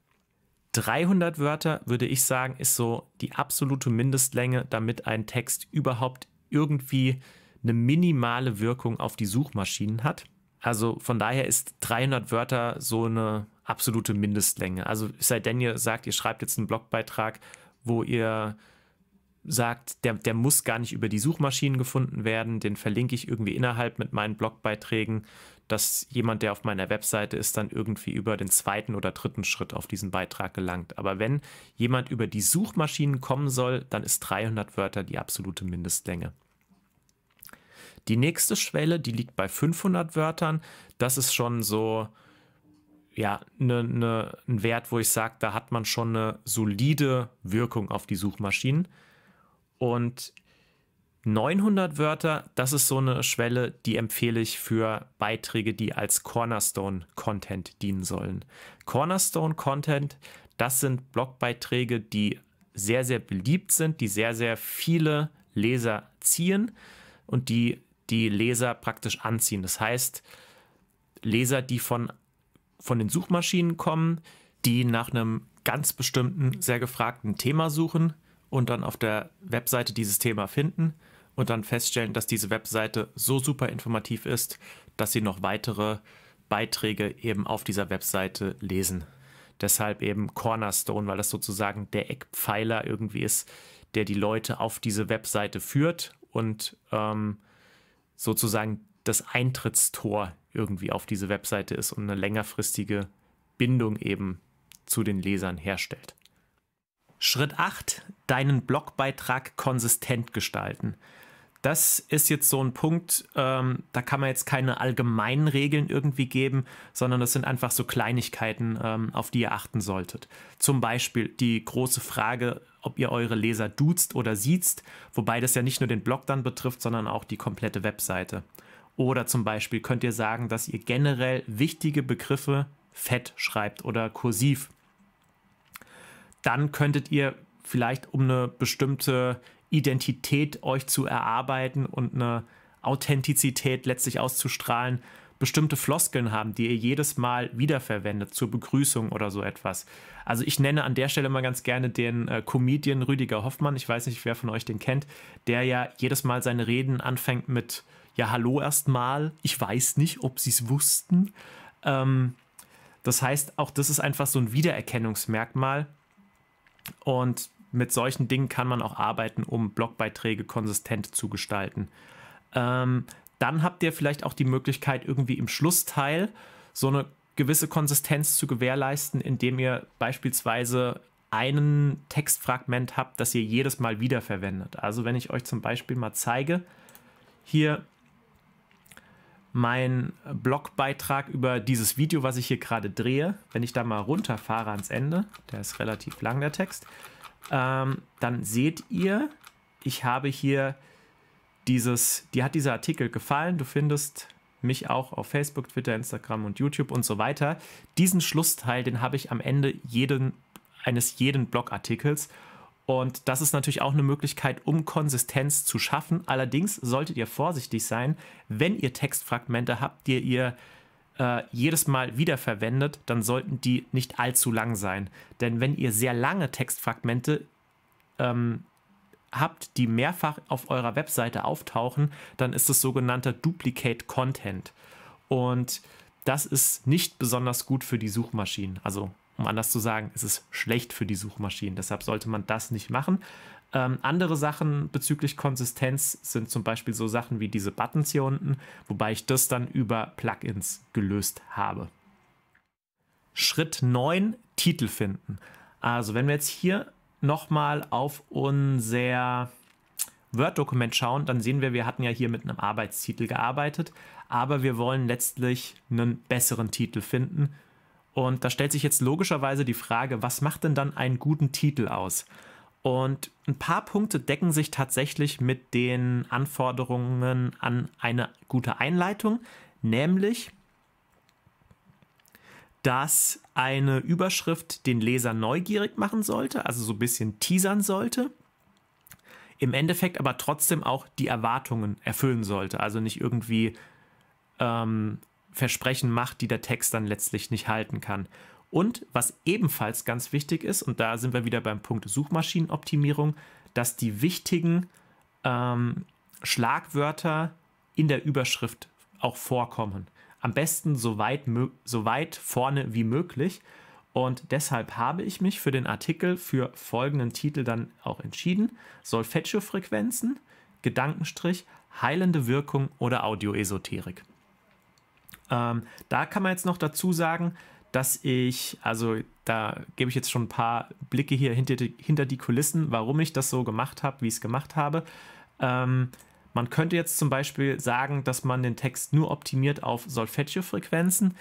300 Wörter, würde ich sagen, ist so die absolute Mindestlänge, damit ein Text überhaupt irgendwie eine minimale Wirkung auf die Suchmaschinen hat. Also von daher ist 300 Wörter so eine absolute Mindestlänge. Also sei denn ihr sagt, ihr schreibt jetzt einen Blogbeitrag, wo ihr sagt, der, der muss gar nicht über die Suchmaschinen gefunden werden, den verlinke ich irgendwie innerhalb mit meinen Blogbeiträgen, dass jemand, der auf meiner Webseite ist, dann irgendwie über den zweiten oder dritten Schritt auf diesen Beitrag gelangt. Aber wenn jemand über die Suchmaschinen kommen soll, dann ist 300 Wörter die absolute Mindestlänge. Die nächste Schwelle, die liegt bei 500 Wörtern. Das ist schon so, ja, ne, ne, ein Wert, wo ich sage, da hat man schon eine solide Wirkung auf die Suchmaschinen. Und 900 Wörter, das ist so eine Schwelle, die empfehle ich für Beiträge, die als Cornerstone-Content dienen sollen. Cornerstone-Content, das sind Blogbeiträge, die sehr, sehr beliebt sind, die sehr, sehr viele Leser ziehen und die die Leser praktisch anziehen. Das heißt, Leser, die von, von den Suchmaschinen kommen, die nach einem ganz bestimmten, sehr gefragten Thema suchen und dann auf der Webseite dieses Thema finden und dann feststellen, dass diese Webseite so super informativ ist, dass sie noch weitere Beiträge eben auf dieser Webseite lesen. Deshalb eben Cornerstone, weil das sozusagen der Eckpfeiler irgendwie ist, der die Leute auf diese Webseite führt und ähm, sozusagen das Eintrittstor irgendwie auf diese Webseite ist und eine längerfristige Bindung eben zu den Lesern herstellt. Schritt 8. Deinen Blogbeitrag konsistent gestalten das ist jetzt so ein Punkt, ähm, da kann man jetzt keine allgemeinen Regeln irgendwie geben, sondern das sind einfach so Kleinigkeiten, ähm, auf die ihr achten solltet. Zum Beispiel die große Frage, ob ihr eure Leser duzt oder siezt, wobei das ja nicht nur den Blog dann betrifft, sondern auch die komplette Webseite. Oder zum Beispiel könnt ihr sagen, dass ihr generell wichtige Begriffe fett schreibt oder kursiv. Dann könntet ihr vielleicht um eine bestimmte Identität euch zu erarbeiten und eine Authentizität letztlich auszustrahlen, bestimmte Floskeln haben, die ihr jedes Mal wiederverwendet, zur Begrüßung oder so etwas. Also ich nenne an der Stelle mal ganz gerne den äh, Comedian Rüdiger Hoffmann, ich weiß nicht, wer von euch den kennt, der ja jedes Mal seine Reden anfängt mit, ja, hallo erstmal, ich weiß nicht, ob sie es wussten. Ähm, das heißt, auch das ist einfach so ein Wiedererkennungsmerkmal. Und mit solchen Dingen kann man auch arbeiten, um Blogbeiträge konsistent zu gestalten. Ähm, dann habt ihr vielleicht auch die Möglichkeit, irgendwie im Schlussteil so eine gewisse Konsistenz zu gewährleisten, indem ihr beispielsweise einen Textfragment habt, das ihr jedes Mal wiederverwendet. Also wenn ich euch zum Beispiel mal zeige, hier mein Blogbeitrag über dieses Video, was ich hier gerade drehe, wenn ich da mal runterfahre ans Ende, der ist relativ lang, der Text, ähm, dann seht ihr, ich habe hier dieses, dir hat dieser Artikel gefallen, du findest mich auch auf Facebook, Twitter, Instagram und YouTube und so weiter. Diesen Schlussteil, den habe ich am Ende jeden, eines jeden Blogartikels. Und das ist natürlich auch eine Möglichkeit, um Konsistenz zu schaffen. Allerdings solltet ihr vorsichtig sein, wenn ihr Textfragmente habt, die ihr äh, jedes Mal wiederverwendet, dann sollten die nicht allzu lang sein. Denn wenn ihr sehr lange Textfragmente ähm, habt, die mehrfach auf eurer Webseite auftauchen, dann ist es sogenannter Duplicate Content. Und das ist nicht besonders gut für die Suchmaschinen. Also um anders zu sagen, es ist schlecht für die Suchmaschinen. Deshalb sollte man das nicht machen. Ähm, andere Sachen bezüglich Konsistenz sind zum Beispiel so Sachen wie diese Buttons hier unten, wobei ich das dann über Plugins gelöst habe. Schritt 9, Titel finden. Also wenn wir jetzt hier nochmal auf unser Word-Dokument schauen, dann sehen wir, wir hatten ja hier mit einem Arbeitstitel gearbeitet, aber wir wollen letztlich einen besseren Titel finden. Und da stellt sich jetzt logischerweise die Frage, was macht denn dann einen guten Titel aus? Und ein paar Punkte decken sich tatsächlich mit den Anforderungen an eine gute Einleitung, nämlich, dass eine Überschrift den Leser neugierig machen sollte, also so ein bisschen teasern sollte, im Endeffekt aber trotzdem auch die Erwartungen erfüllen sollte, also nicht irgendwie ähm, Versprechen macht, die der Text dann letztlich nicht halten kann. Und was ebenfalls ganz wichtig ist, und da sind wir wieder beim Punkt Suchmaschinenoptimierung, dass die wichtigen ähm, Schlagwörter in der Überschrift auch vorkommen. Am besten so weit, so weit vorne wie möglich. Und deshalb habe ich mich für den Artikel für folgenden Titel dann auch entschieden. Solfeggio-Frequenzen, Gedankenstrich, heilende Wirkung oder Audioesoterik. Ähm, da kann man jetzt noch dazu sagen, dass ich, also da gebe ich jetzt schon ein paar Blicke hier hinter die, hinter die Kulissen, warum ich das so gemacht habe, wie ich es gemacht habe. Ähm, man könnte jetzt zum Beispiel sagen, dass man den Text nur optimiert auf Solfeggio-Frequenzen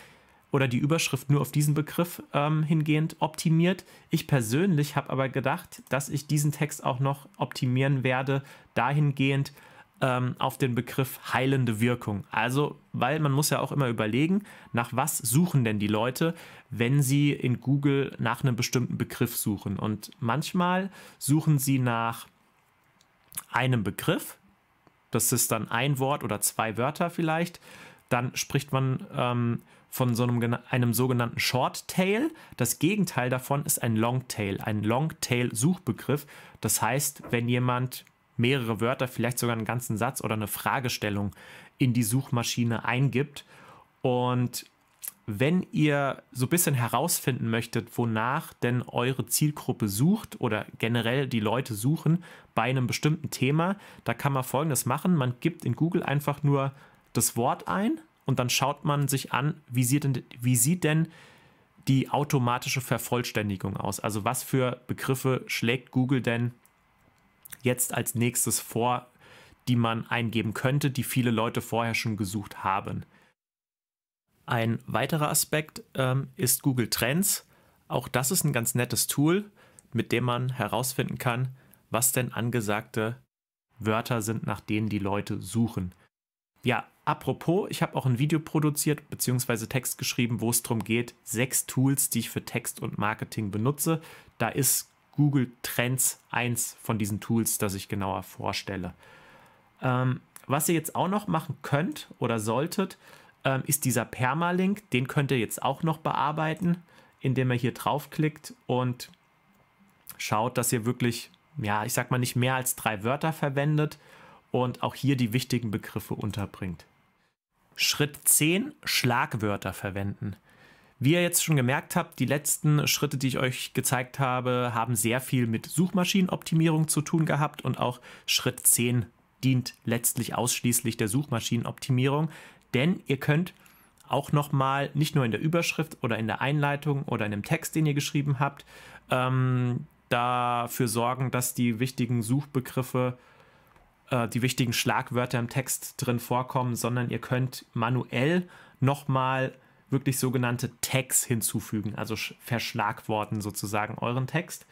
oder die Überschrift nur auf diesen Begriff ähm, hingehend optimiert. Ich persönlich habe aber gedacht, dass ich diesen Text auch noch optimieren werde, dahingehend, ähm, auf den Begriff heilende Wirkung. Also, weil man muss ja auch immer überlegen, nach was suchen denn die Leute, wenn sie in Google nach einem bestimmten Begriff suchen. Und manchmal suchen sie nach einem Begriff, das ist dann ein Wort oder zwei Wörter vielleicht, dann spricht man ähm, von so einem, einem sogenannten Short Tail. Das Gegenteil davon ist ein Long Tail, ein Long Tail Suchbegriff. Das heißt, wenn jemand mehrere Wörter, vielleicht sogar einen ganzen Satz oder eine Fragestellung in die Suchmaschine eingibt. Und wenn ihr so ein bisschen herausfinden möchtet, wonach denn eure Zielgruppe sucht oder generell die Leute suchen bei einem bestimmten Thema, da kann man folgendes machen. Man gibt in Google einfach nur das Wort ein und dann schaut man sich an, wie sieht denn, wie sieht denn die automatische Vervollständigung aus? Also was für Begriffe schlägt Google denn jetzt als nächstes vor, die man eingeben könnte, die viele Leute vorher schon gesucht haben. Ein weiterer Aspekt ähm, ist Google Trends. Auch das ist ein ganz nettes Tool, mit dem man herausfinden kann, was denn angesagte Wörter sind, nach denen die Leute suchen. Ja, apropos, ich habe auch ein Video produziert bzw. Text geschrieben, wo es darum geht, sechs Tools, die ich für Text und Marketing benutze. Da ist Google Trends eins von diesen Tools, das ich genauer vorstelle. Ähm, was ihr jetzt auch noch machen könnt oder solltet, ähm, ist dieser Permalink. Den könnt ihr jetzt auch noch bearbeiten, indem ihr hier draufklickt und schaut, dass ihr wirklich, ja, ich sag mal nicht mehr als drei Wörter verwendet und auch hier die wichtigen Begriffe unterbringt. Schritt 10, Schlagwörter verwenden. Wie ihr jetzt schon gemerkt habt, die letzten Schritte, die ich euch gezeigt habe, haben sehr viel mit Suchmaschinenoptimierung zu tun gehabt und auch Schritt 10 dient letztlich ausschließlich der Suchmaschinenoptimierung, denn ihr könnt auch nochmal nicht nur in der Überschrift oder in der Einleitung oder in dem Text, den ihr geschrieben habt, ähm, dafür sorgen, dass die wichtigen Suchbegriffe, äh, die wichtigen Schlagwörter im Text drin vorkommen, sondern ihr könnt manuell nochmal mal wirklich sogenannte Tags hinzufügen, also verschlagworten sozusagen euren Text.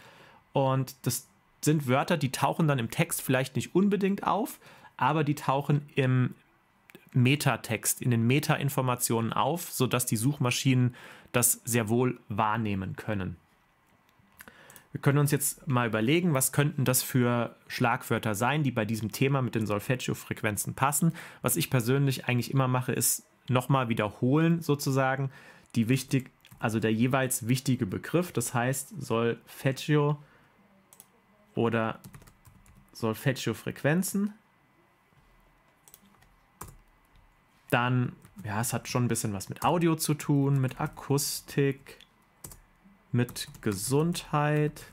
Und das sind Wörter, die tauchen dann im Text vielleicht nicht unbedingt auf, aber die tauchen im Metatext, in den Metainformationen auf, sodass die Suchmaschinen das sehr wohl wahrnehmen können. Wir können uns jetzt mal überlegen, was könnten das für Schlagwörter sein, die bei diesem Thema mit den Solfeggio-Frequenzen passen. Was ich persönlich eigentlich immer mache, ist nochmal wiederholen sozusagen die wichtig, also der jeweils wichtige Begriff. Das heißt, soll Solfeggio oder soll Solfeggio-Frequenzen. Dann, ja, es hat schon ein bisschen was mit Audio zu tun, mit Akustik, mit Gesundheit,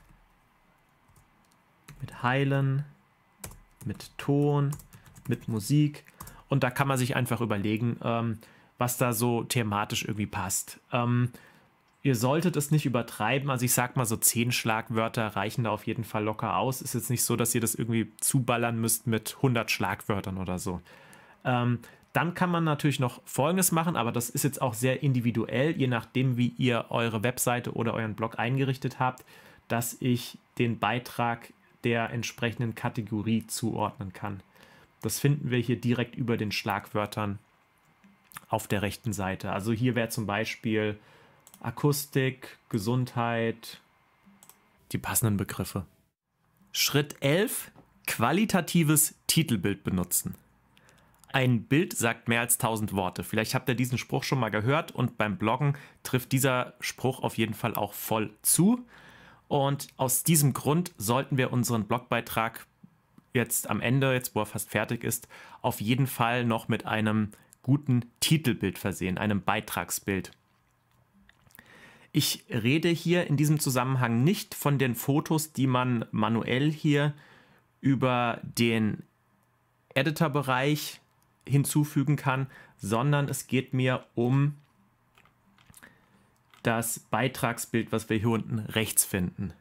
mit Heilen, mit Ton, mit Musik. Und da kann man sich einfach überlegen, ähm, was da so thematisch irgendwie passt. Ähm, ihr solltet es nicht übertreiben. Also ich sag mal, so zehn Schlagwörter reichen da auf jeden Fall locker aus. Ist jetzt nicht so, dass ihr das irgendwie zuballern müsst mit 100 Schlagwörtern oder so. Ähm, dann kann man natürlich noch Folgendes machen, aber das ist jetzt auch sehr individuell, je nachdem, wie ihr eure Webseite oder euren Blog eingerichtet habt, dass ich den Beitrag der entsprechenden Kategorie zuordnen kann. Das finden wir hier direkt über den Schlagwörtern auf der rechten Seite. Also hier wäre zum Beispiel Akustik, Gesundheit, die passenden Begriffe. Schritt 11. Qualitatives Titelbild benutzen. Ein Bild sagt mehr als 1000 Worte. Vielleicht habt ihr diesen Spruch schon mal gehört und beim Bloggen trifft dieser Spruch auf jeden Fall auch voll zu. Und aus diesem Grund sollten wir unseren Blogbeitrag jetzt am Ende, jetzt wo er fast fertig ist, auf jeden Fall noch mit einem guten Titelbild versehen, einem Beitragsbild. Ich rede hier in diesem Zusammenhang nicht von den Fotos, die man manuell hier über den Editor-Bereich hinzufügen kann, sondern es geht mir um das Beitragsbild, was wir hier unten rechts finden.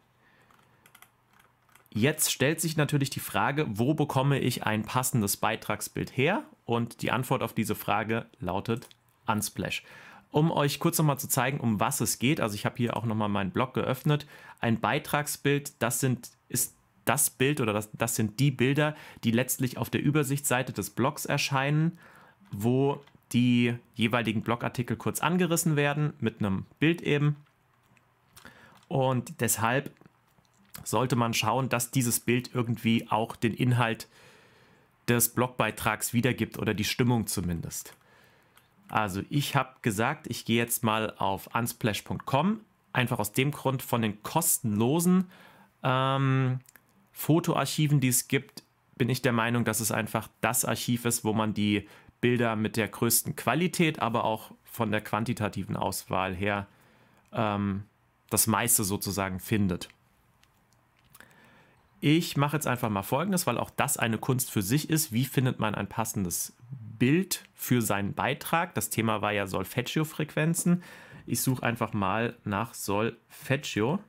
Jetzt stellt sich natürlich die Frage, wo bekomme ich ein passendes Beitragsbild her? Und die Antwort auf diese Frage lautet Unsplash. Um euch kurz nochmal zu zeigen, um was es geht, also ich habe hier auch nochmal meinen Blog geöffnet. Ein Beitragsbild, das sind, ist das Bild oder das, das sind die Bilder, die letztlich auf der Übersichtsseite des Blogs erscheinen, wo die jeweiligen Blogartikel kurz angerissen werden, mit einem Bild eben. Und deshalb sollte man schauen, dass dieses Bild irgendwie auch den Inhalt des Blogbeitrags wiedergibt oder die Stimmung zumindest. Also ich habe gesagt, ich gehe jetzt mal auf unsplash.com, einfach aus dem Grund von den kostenlosen ähm, Fotoarchiven, die es gibt, bin ich der Meinung, dass es einfach das Archiv ist, wo man die Bilder mit der größten Qualität, aber auch von der quantitativen Auswahl her ähm, das meiste sozusagen findet. Ich mache jetzt einfach mal Folgendes, weil auch das eine Kunst für sich ist. Wie findet man ein passendes Bild für seinen Beitrag? Das Thema war ja Solfeggio-Frequenzen. Ich suche einfach mal nach Solfeggio.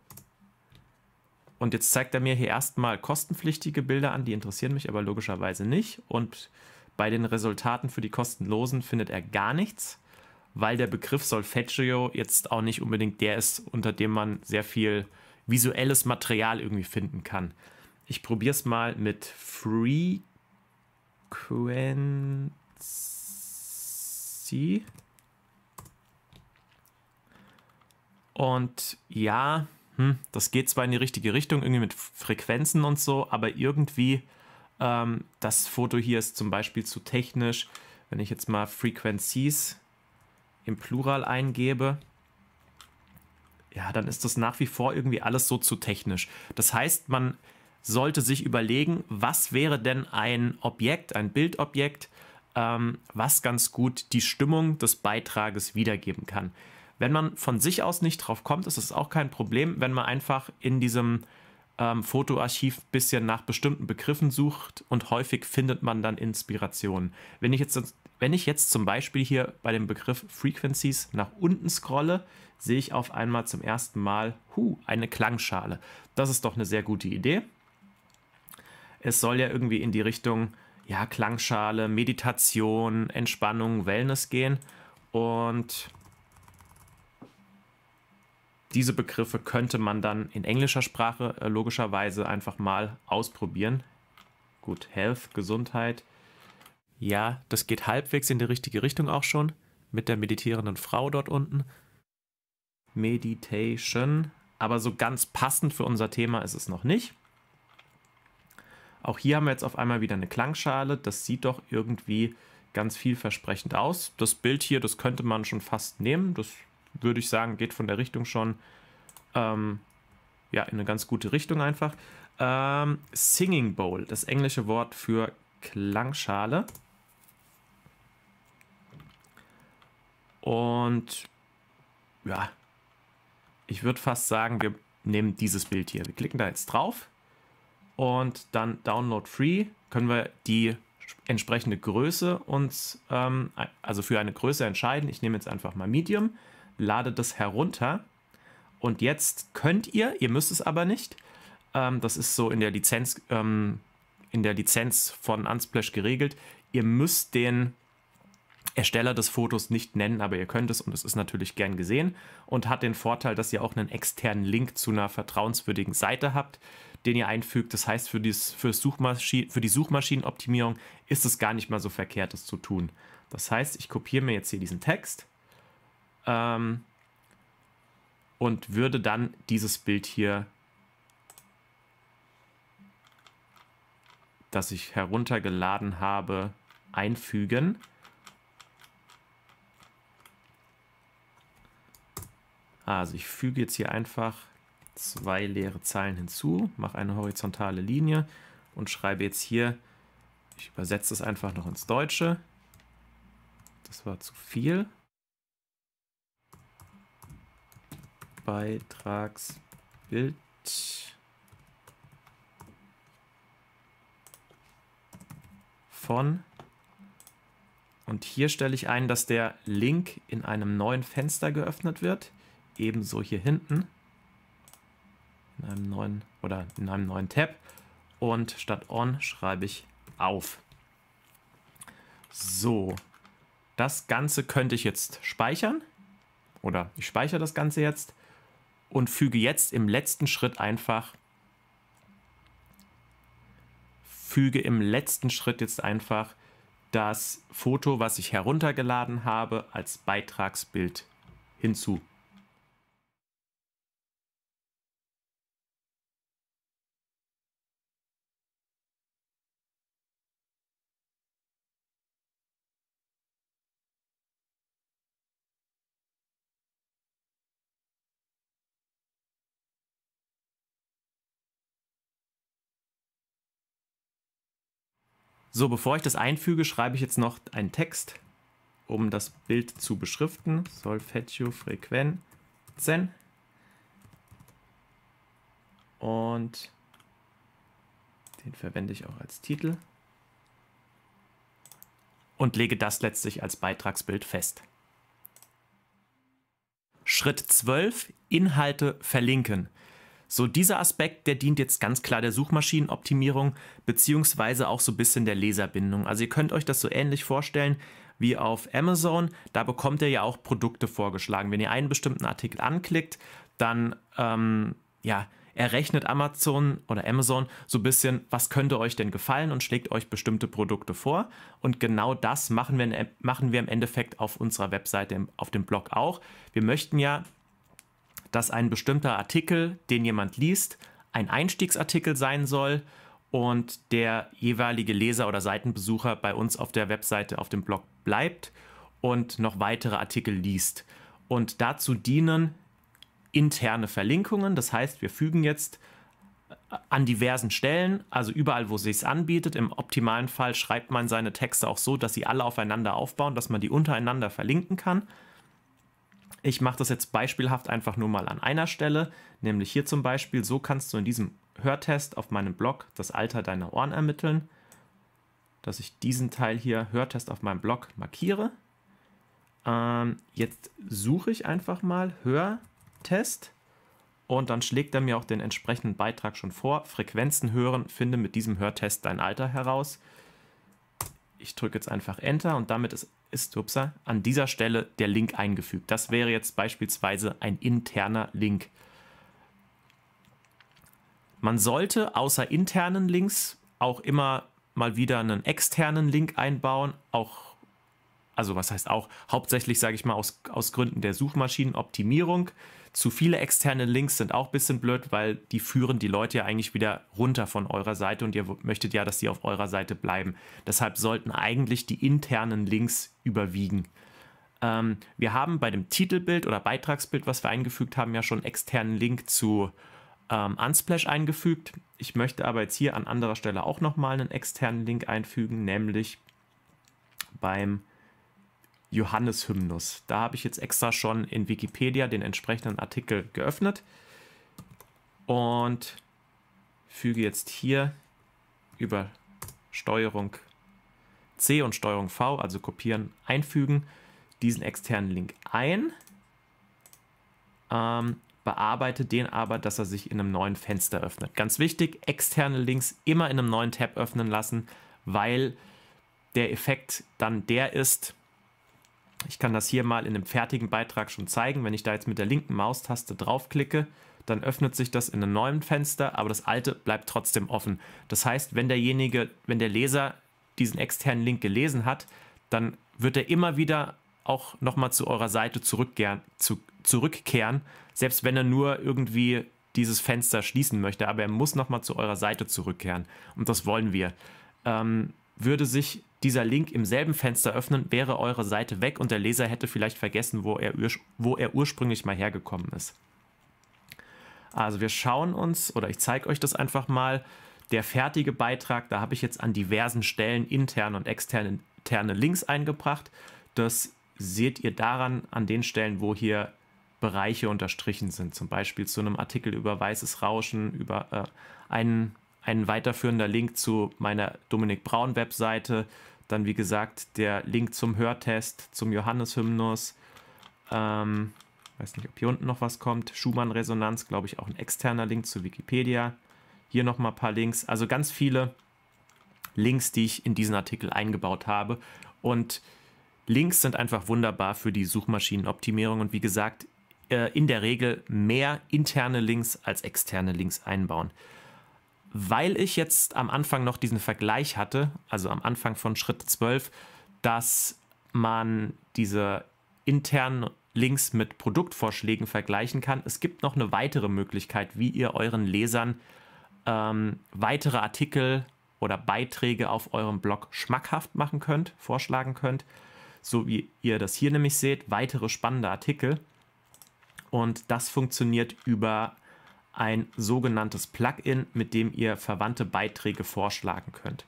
Und jetzt zeigt er mir hier erstmal kostenpflichtige Bilder an, die interessieren mich aber logischerweise nicht. Und bei den Resultaten für die kostenlosen findet er gar nichts, weil der Begriff Solfeggio jetzt auch nicht unbedingt der ist, unter dem man sehr viel visuelles Material irgendwie finden kann. Ich probiere es mal mit Frequency. Und ja, hm, das geht zwar in die richtige Richtung, irgendwie mit Frequenzen und so, aber irgendwie ähm, das Foto hier ist zum Beispiel zu technisch. Wenn ich jetzt mal Frequencies im Plural eingebe, ja, dann ist das nach wie vor irgendwie alles so zu technisch. Das heißt, man sollte sich überlegen, was wäre denn ein Objekt, ein Bildobjekt, ähm, was ganz gut die Stimmung des Beitrages wiedergeben kann. Wenn man von sich aus nicht drauf kommt, ist das auch kein Problem, wenn man einfach in diesem ähm, Fotoarchiv ein bisschen nach bestimmten Begriffen sucht und häufig findet man dann Inspirationen. Wenn ich jetzt, wenn ich jetzt zum Beispiel hier bei dem Begriff Frequencies nach unten scrolle, sehe ich auf einmal zum ersten Mal, hu, eine Klangschale. Das ist doch eine sehr gute Idee es soll ja irgendwie in die Richtung, ja, Klangschale, Meditation, Entspannung, Wellness gehen. Und diese Begriffe könnte man dann in englischer Sprache äh, logischerweise einfach mal ausprobieren. Gut, Health, Gesundheit. Ja, das geht halbwegs in die richtige Richtung auch schon mit der meditierenden Frau dort unten. Meditation. Aber so ganz passend für unser Thema ist es noch nicht. Auch hier haben wir jetzt auf einmal wieder eine Klangschale. Das sieht doch irgendwie ganz vielversprechend aus. Das Bild hier, das könnte man schon fast nehmen. Das würde ich sagen, geht von der Richtung schon ähm, ja, in eine ganz gute Richtung einfach. Ähm, Singing Bowl, das englische Wort für Klangschale. Und ja, ich würde fast sagen, wir nehmen dieses Bild hier. Wir klicken da jetzt drauf und dann Download Free können wir die entsprechende Größe uns, ähm, also für eine Größe entscheiden. Ich nehme jetzt einfach mal Medium, lade das herunter und jetzt könnt ihr, ihr müsst es aber nicht, ähm, das ist so in der Lizenz, ähm, in der Lizenz von Unsplash geregelt, ihr müsst den Ersteller des Fotos nicht nennen, aber ihr könnt es und es ist natürlich gern gesehen und hat den Vorteil, dass ihr auch einen externen Link zu einer vertrauenswürdigen Seite habt, den ihr einfügt. Das heißt, für, dies, für, Suchmaschi für die Suchmaschinenoptimierung ist es gar nicht mal so verkehrt, das zu tun. Das heißt, ich kopiere mir jetzt hier diesen Text ähm, und würde dann dieses Bild hier, das ich heruntergeladen habe, einfügen. Also ich füge jetzt hier einfach zwei leere Zeilen hinzu, mache eine horizontale Linie und schreibe jetzt hier, ich übersetze es einfach noch ins Deutsche. Das war zu viel. Beitragsbild. von und hier stelle ich ein, dass der Link in einem neuen Fenster geöffnet wird ebenso hier hinten in einem neuen oder in einem neuen Tab und statt on schreibe ich auf. So, das Ganze könnte ich jetzt speichern oder ich speichere das Ganze jetzt und füge jetzt im letzten Schritt einfach füge im letzten Schritt jetzt einfach das Foto, was ich heruntergeladen habe, als Beitragsbild hinzu. So, bevor ich das einfüge, schreibe ich jetzt noch einen Text, um das Bild zu beschriften. Solfeggio Frequenzen. Und den verwende ich auch als Titel. Und lege das letztlich als Beitragsbild fest. Schritt 12. Inhalte verlinken. So, dieser Aspekt, der dient jetzt ganz klar der Suchmaschinenoptimierung, beziehungsweise auch so ein bisschen der Leserbindung. Also ihr könnt euch das so ähnlich vorstellen wie auf Amazon. Da bekommt ihr ja auch Produkte vorgeschlagen. Wenn ihr einen bestimmten Artikel anklickt, dann ähm, ja, errechnet Amazon oder Amazon so ein bisschen, was könnte euch denn gefallen und schlägt euch bestimmte Produkte vor. Und genau das machen wir, machen wir im Endeffekt auf unserer Webseite, auf dem Blog auch. Wir möchten ja dass ein bestimmter Artikel, den jemand liest, ein Einstiegsartikel sein soll und der jeweilige Leser oder Seitenbesucher bei uns auf der Webseite, auf dem Blog bleibt und noch weitere Artikel liest. Und dazu dienen interne Verlinkungen. Das heißt, wir fügen jetzt äh, an diversen Stellen, also überall, wo sich es anbietet. Im optimalen Fall schreibt man seine Texte auch so, dass sie alle aufeinander aufbauen, dass man die untereinander verlinken kann. Ich mache das jetzt beispielhaft einfach nur mal an einer Stelle, nämlich hier zum Beispiel. So kannst du in diesem Hörtest auf meinem Blog das Alter deiner Ohren ermitteln, dass ich diesen Teil hier Hörtest auf meinem Blog markiere. Ähm, jetzt suche ich einfach mal Hörtest und dann schlägt er mir auch den entsprechenden Beitrag schon vor. Frequenzen hören, finde mit diesem Hörtest dein Alter heraus. Ich drücke jetzt einfach Enter und damit ist ist upsa, an dieser Stelle der Link eingefügt. Das wäre jetzt beispielsweise ein interner Link. Man sollte außer internen Links auch immer mal wieder einen externen Link einbauen, auch also was heißt auch hauptsächlich sage ich mal aus, aus Gründen der Suchmaschinenoptimierung. Zu viele externe Links sind auch ein bisschen blöd, weil die führen die Leute ja eigentlich wieder runter von eurer Seite und ihr möchtet ja, dass sie auf eurer Seite bleiben. Deshalb sollten eigentlich die internen Links überwiegen. Ähm, wir haben bei dem Titelbild oder Beitragsbild, was wir eingefügt haben, ja schon externen Link zu ähm, Unsplash eingefügt. Ich möchte aber jetzt hier an anderer Stelle auch nochmal einen externen Link einfügen, nämlich beim Johanneshymnus. Da habe ich jetzt extra schon in Wikipedia den entsprechenden Artikel geöffnet und füge jetzt hier über Steuerung C und Steuerung V, also kopieren, einfügen, diesen externen Link ein, ähm, bearbeite den aber, dass er sich in einem neuen Fenster öffnet. Ganz wichtig, externe Links immer in einem neuen Tab öffnen lassen, weil der Effekt dann der ist, ich kann das hier mal in einem fertigen Beitrag schon zeigen. Wenn ich da jetzt mit der linken Maustaste draufklicke, dann öffnet sich das in einem neuen Fenster, aber das alte bleibt trotzdem offen. Das heißt, wenn derjenige, wenn der Leser diesen externen Link gelesen hat, dann wird er immer wieder auch nochmal zu eurer Seite zurückkehren, zu, zurückkehren, selbst wenn er nur irgendwie dieses Fenster schließen möchte, aber er muss nochmal zu eurer Seite zurückkehren. Und das wollen wir. Ähm, würde sich dieser Link im selben Fenster öffnen, wäre eure Seite weg und der Leser hätte vielleicht vergessen, wo er, wo er ursprünglich mal hergekommen ist. Also wir schauen uns, oder ich zeige euch das einfach mal, der fertige Beitrag, da habe ich jetzt an diversen Stellen interne und externe interne Links eingebracht. Das seht ihr daran, an den Stellen, wo hier Bereiche unterstrichen sind. Zum Beispiel zu einem Artikel über weißes Rauschen, über äh, einen, einen weiterführender Link zu meiner Dominik Braun Webseite, dann, wie gesagt, der Link zum Hörtest, zum Johanneshymnus. Ähm, weiß nicht, ob hier unten noch was kommt. Schumann-Resonanz, glaube ich, auch ein externer Link zu Wikipedia. Hier nochmal ein paar Links. Also ganz viele Links, die ich in diesen Artikel eingebaut habe. Und Links sind einfach wunderbar für die Suchmaschinenoptimierung. Und wie gesagt, äh, in der Regel mehr interne Links als externe Links einbauen weil ich jetzt am Anfang noch diesen Vergleich hatte, also am Anfang von Schritt 12, dass man diese internen Links mit Produktvorschlägen vergleichen kann. Es gibt noch eine weitere Möglichkeit, wie ihr euren Lesern ähm, weitere Artikel oder Beiträge auf eurem Blog schmackhaft machen könnt, vorschlagen könnt. So wie ihr das hier nämlich seht, weitere spannende Artikel. Und das funktioniert über ein sogenanntes Plugin, mit dem ihr verwandte Beiträge vorschlagen könnt.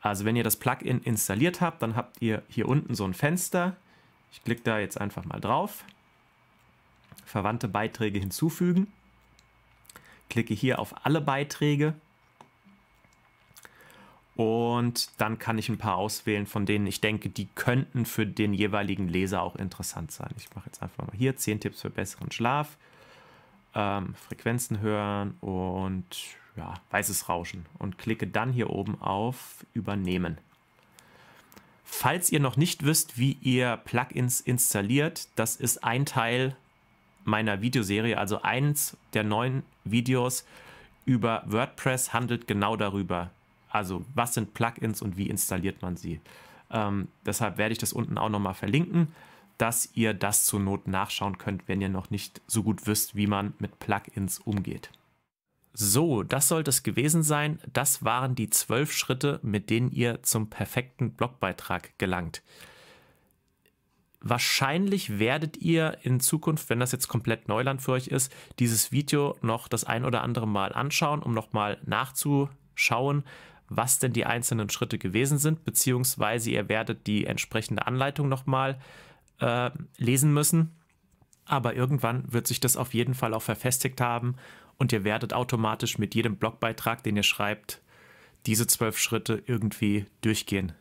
Also wenn ihr das Plugin installiert habt, dann habt ihr hier unten so ein Fenster. Ich klicke da jetzt einfach mal drauf. Verwandte Beiträge hinzufügen. Klicke hier auf alle Beiträge. Und dann kann ich ein paar auswählen, von denen ich denke, die könnten für den jeweiligen Leser auch interessant sein. Ich mache jetzt einfach mal hier 10 Tipps für besseren Schlaf ähm, Frequenzen hören und ja, weißes Rauschen und klicke dann hier oben auf Übernehmen. Falls ihr noch nicht wisst, wie ihr Plugins installiert, das ist ein Teil meiner Videoserie, also eins der neuen Videos über WordPress handelt genau darüber. Also was sind Plugins und wie installiert man sie. Ähm, deshalb werde ich das unten auch nochmal verlinken dass ihr das zur Not nachschauen könnt, wenn ihr noch nicht so gut wisst, wie man mit Plugins umgeht. So, das sollte es gewesen sein. Das waren die zwölf Schritte, mit denen ihr zum perfekten Blogbeitrag gelangt. Wahrscheinlich werdet ihr in Zukunft, wenn das jetzt komplett Neuland für euch ist, dieses Video noch das ein oder andere Mal anschauen, um nochmal nachzuschauen, was denn die einzelnen Schritte gewesen sind, beziehungsweise ihr werdet die entsprechende Anleitung nochmal mal äh, lesen müssen. Aber irgendwann wird sich das auf jeden Fall auch verfestigt haben und ihr werdet automatisch mit jedem Blogbeitrag, den ihr schreibt, diese zwölf Schritte irgendwie durchgehen.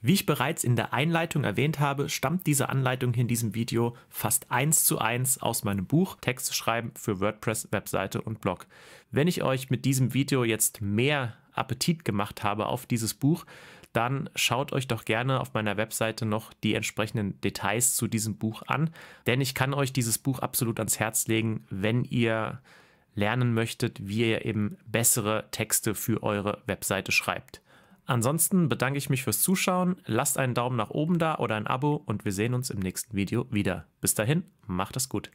Wie ich bereits in der Einleitung erwähnt habe, stammt diese Anleitung hier in diesem Video fast eins zu eins aus meinem Buch Texte schreiben für WordPress, Webseite und Blog. Wenn ich euch mit diesem Video jetzt mehr Appetit gemacht habe auf dieses Buch, dann schaut euch doch gerne auf meiner Webseite noch die entsprechenden Details zu diesem Buch an, denn ich kann euch dieses Buch absolut ans Herz legen, wenn ihr lernen möchtet, wie ihr eben bessere Texte für eure Webseite schreibt. Ansonsten bedanke ich mich fürs Zuschauen, lasst einen Daumen nach oben da oder ein Abo und wir sehen uns im nächsten Video wieder. Bis dahin, macht es gut.